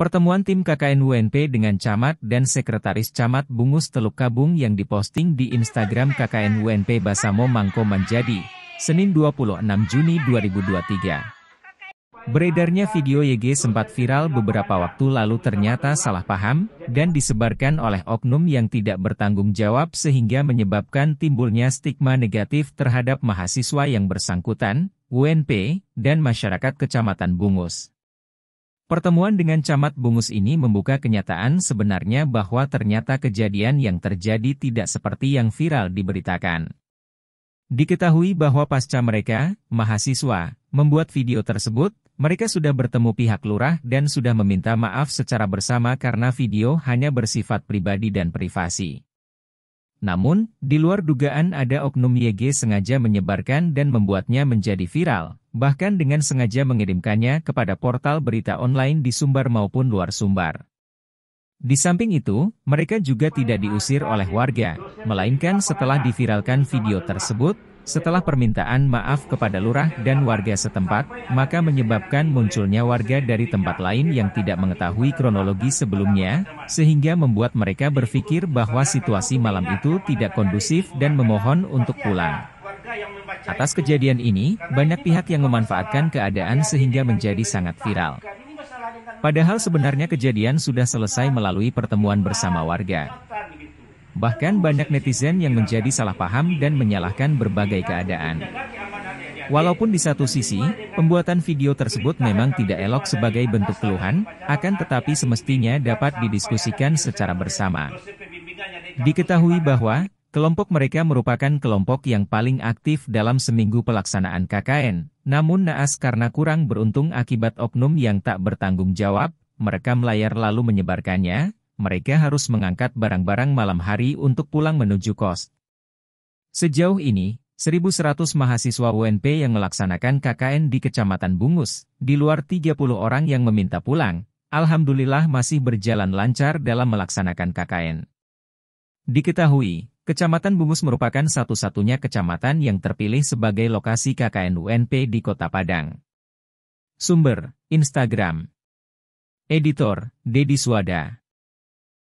Pertemuan tim KKN UNP dengan Camat dan Sekretaris Camat Bungus Teluk Kabung yang diposting di Instagram KKN UNP Basamo Mangko menjadi, Senin 26 Juni 2023. Beredarnya video YG sempat viral beberapa waktu lalu ternyata salah paham, dan disebarkan oleh oknum yang tidak bertanggung jawab sehingga menyebabkan timbulnya stigma negatif terhadap mahasiswa yang bersangkutan, UNP, dan masyarakat Kecamatan Bungus. Pertemuan dengan camat Bungus ini membuka kenyataan sebenarnya bahwa ternyata kejadian yang terjadi tidak seperti yang viral diberitakan. Diketahui bahwa pasca mereka, mahasiswa, membuat video tersebut, mereka sudah bertemu pihak lurah dan sudah meminta maaf secara bersama karena video hanya bersifat pribadi dan privasi. Namun, di luar dugaan ada oknum YG sengaja menyebarkan dan membuatnya menjadi viral, bahkan dengan sengaja mengirimkannya kepada portal berita online di Sumbar maupun luar Sumbar. Di samping itu, mereka juga tidak diusir oleh warga, melainkan setelah diviralkan video tersebut, setelah permintaan maaf kepada lurah dan warga setempat, maka menyebabkan munculnya warga dari tempat lain yang tidak mengetahui kronologi sebelumnya, sehingga membuat mereka berpikir bahwa situasi malam itu tidak kondusif dan memohon untuk pulang. Atas kejadian ini, banyak pihak yang memanfaatkan keadaan sehingga menjadi sangat viral. Padahal sebenarnya kejadian sudah selesai melalui pertemuan bersama warga. Bahkan banyak netizen yang menjadi salah paham dan menyalahkan berbagai keadaan. Walaupun di satu sisi, pembuatan video tersebut memang tidak elok sebagai bentuk keluhan, akan tetapi semestinya dapat didiskusikan secara bersama. Diketahui bahwa, kelompok mereka merupakan kelompok yang paling aktif dalam seminggu pelaksanaan KKN, namun naas karena kurang beruntung akibat oknum yang tak bertanggung jawab, mereka melayar lalu menyebarkannya, mereka harus mengangkat barang-barang malam hari untuk pulang menuju kos. Sejauh ini, 1.100 mahasiswa UNP yang melaksanakan KKN di Kecamatan Bungus, di luar 30 orang yang meminta pulang, Alhamdulillah masih berjalan lancar dalam melaksanakan KKN. Diketahui, Kecamatan Bungus merupakan satu-satunya kecamatan yang terpilih sebagai lokasi KKN UNP di Kota Padang. Sumber, Instagram. Editor, Dedi Suwada.